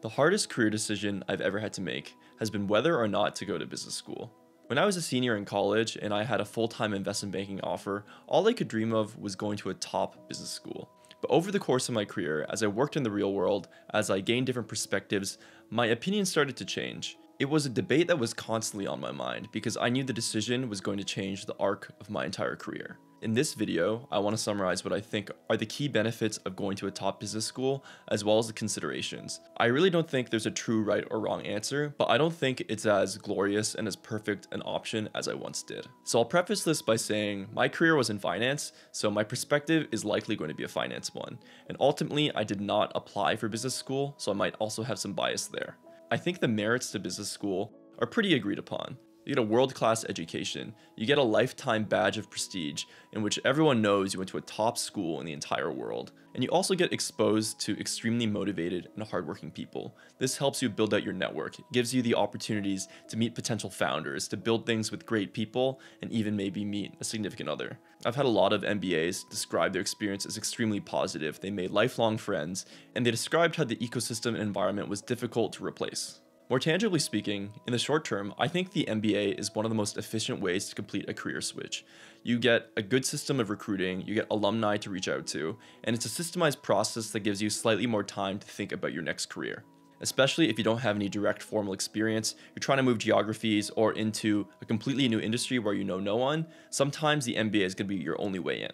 The hardest career decision I've ever had to make has been whether or not to go to business school. When I was a senior in college and I had a full time investment banking offer, all I could dream of was going to a top business school. But over the course of my career, as I worked in the real world, as I gained different perspectives, my opinion started to change. It was a debate that was constantly on my mind because I knew the decision was going to change the arc of my entire career. In this video, I want to summarize what I think are the key benefits of going to a top business school, as well as the considerations. I really don't think there's a true right or wrong answer, but I don't think it's as glorious and as perfect an option as I once did. So I'll preface this by saying my career was in finance, so my perspective is likely going to be a finance one. And ultimately, I did not apply for business school, so I might also have some bias there. I think the merits to business school are pretty agreed upon. You get a world-class education. You get a lifetime badge of prestige in which everyone knows you went to a top school in the entire world. And you also get exposed to extremely motivated and hardworking people. This helps you build out your network, it gives you the opportunities to meet potential founders, to build things with great people, and even maybe meet a significant other. I've had a lot of MBAs describe their experience as extremely positive. They made lifelong friends, and they described how the ecosystem and environment was difficult to replace. More tangibly speaking, in the short term, I think the MBA is one of the most efficient ways to complete a career switch. You get a good system of recruiting, you get alumni to reach out to, and it's a systemized process that gives you slightly more time to think about your next career. Especially if you don't have any direct formal experience, you're trying to move geographies or into a completely new industry where you know no one, sometimes the MBA is going to be your only way in.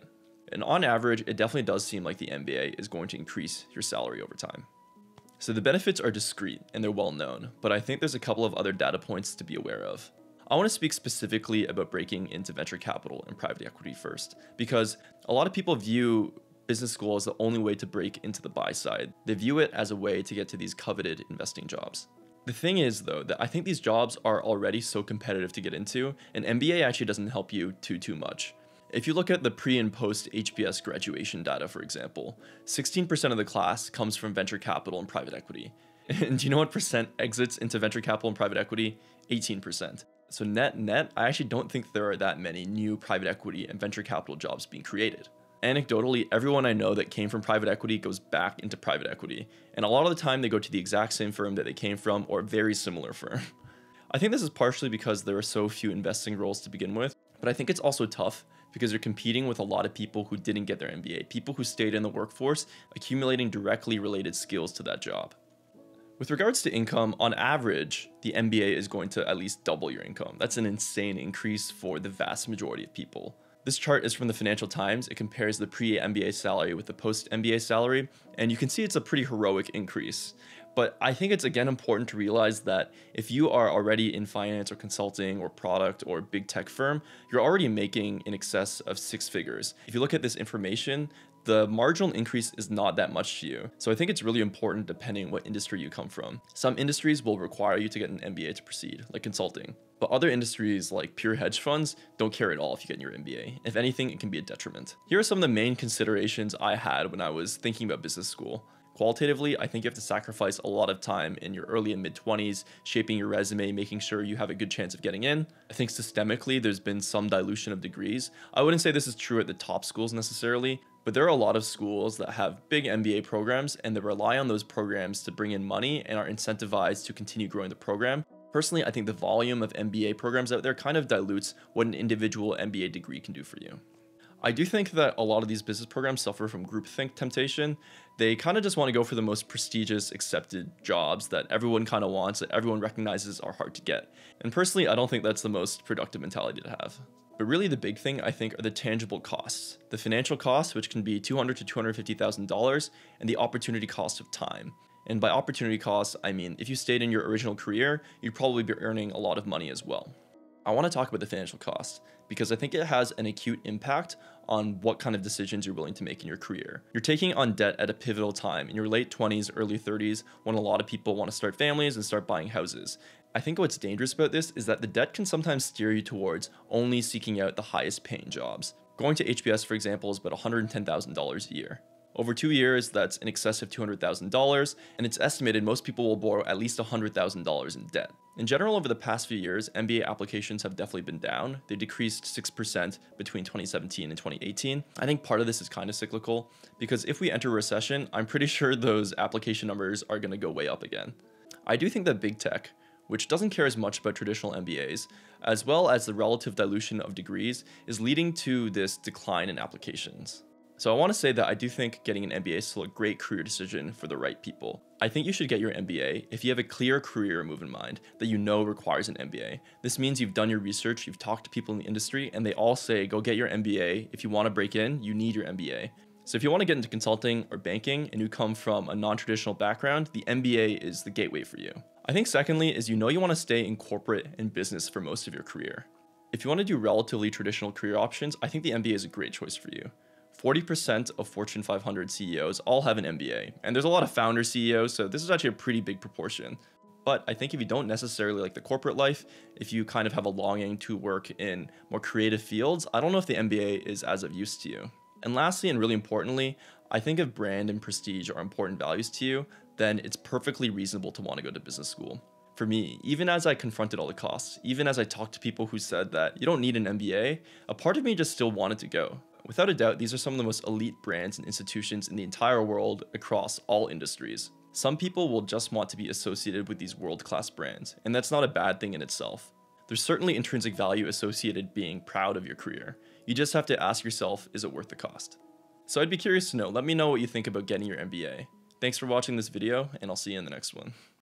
And on average, it definitely does seem like the MBA is going to increase your salary over time. So the benefits are discrete and they're well known, but I think there's a couple of other data points to be aware of. I want to speak specifically about breaking into venture capital and private equity first, because a lot of people view business school as the only way to break into the buy side. They view it as a way to get to these coveted investing jobs. The thing is, though, that I think these jobs are already so competitive to get into, and MBA actually doesn't help you too, too much. If you look at the pre and post HBS graduation data, for example, 16% of the class comes from venture capital and private equity. And do you know what percent exits into venture capital and private equity? 18%. So, net net, I actually don't think there are that many new private equity and venture capital jobs being created. Anecdotally, everyone I know that came from private equity goes back into private equity, and a lot of the time they go to the exact same firm that they came from or a very similar firm. I think this is partially because there are so few investing roles to begin with, but I think it's also tough because you're competing with a lot of people who didn't get their MBA, people who stayed in the workforce, accumulating directly related skills to that job. With regards to income, on average, the MBA is going to at least double your income. That's an insane increase for the vast majority of people. This chart is from the Financial Times. It compares the pre MBA salary with the post MBA salary, and you can see it's a pretty heroic increase. But I think it's again important to realize that if you are already in finance or consulting or product or big tech firm, you're already making in excess of six figures. If you look at this information, the marginal increase is not that much to you. So I think it's really important depending what industry you come from. Some industries will require you to get an MBA to proceed, like consulting. But other industries like pure hedge funds don't care at all if you get your MBA. If anything, it can be a detriment. Here are some of the main considerations I had when I was thinking about business school. Qualitatively, I think you have to sacrifice a lot of time in your early and mid 20s, shaping your resume, making sure you have a good chance of getting in. I think systemically, there's been some dilution of degrees. I wouldn't say this is true at the top schools necessarily, but there are a lot of schools that have big MBA programs and they rely on those programs to bring in money and are incentivized to continue growing the program. Personally, I think the volume of MBA programs out there kind of dilutes what an individual MBA degree can do for you. I do think that a lot of these business programs suffer from groupthink temptation. They kind of just want to go for the most prestigious, accepted jobs that everyone kind of wants, that everyone recognizes are hard to get. And personally, I don't think that's the most productive mentality to have. But really the big thing I think are the tangible costs. The financial costs, which can be $200 to $250,000, and the opportunity cost of time. And by opportunity cost, I mean if you stayed in your original career, you'd probably be earning a lot of money as well. I want to talk about the financial cost because I think it has an acute impact on what kind of decisions you're willing to make in your career. You're taking on debt at a pivotal time in your late 20s, early 30s, when a lot of people want to start families and start buying houses. I think what's dangerous about this is that the debt can sometimes steer you towards only seeking out the highest paying jobs. Going to HBS, for example, is about $110,000 a year. Over two years, that's in excess of $200,000, and it's estimated most people will borrow at least $100,000 in debt. In general, over the past few years, MBA applications have definitely been down. They decreased 6% between 2017 and 2018. I think part of this is kind of cyclical, because if we enter recession, I'm pretty sure those application numbers are going to go way up again. I do think that big tech, which doesn't care as much about traditional MBAs, as well as the relative dilution of degrees, is leading to this decline in applications. So I want to say that I do think getting an MBA is still a great career decision for the right people. I think you should get your MBA if you have a clear career move in mind that you know requires an MBA. This means you've done your research, you've talked to people in the industry, and they all say go get your MBA. If you want to break in, you need your MBA. So if you want to get into consulting or banking and you come from a non-traditional background, the MBA is the gateway for you. I think secondly is you know you want to stay in corporate and business for most of your career. If you want to do relatively traditional career options, I think the MBA is a great choice for you. 40% of Fortune 500 CEOs all have an MBA, and there's a lot of founder CEOs, so this is actually a pretty big proportion. But I think if you don't necessarily like the corporate life, if you kind of have a longing to work in more creative fields, I don't know if the MBA is as of use to you. And lastly, and really importantly, I think if brand and prestige are important values to you, then it's perfectly reasonable to want to go to business school. For me, even as I confronted all the costs, even as I talked to people who said that you don't need an MBA, a part of me just still wanted to go. Without a doubt, these are some of the most elite brands and institutions in the entire world across all industries. Some people will just want to be associated with these world-class brands, and that's not a bad thing in itself. There's certainly intrinsic value associated being proud of your career. You just have to ask yourself, is it worth the cost? So I'd be curious to know, let me know what you think about getting your MBA. Thanks for watching this video, and I'll see you in the next one.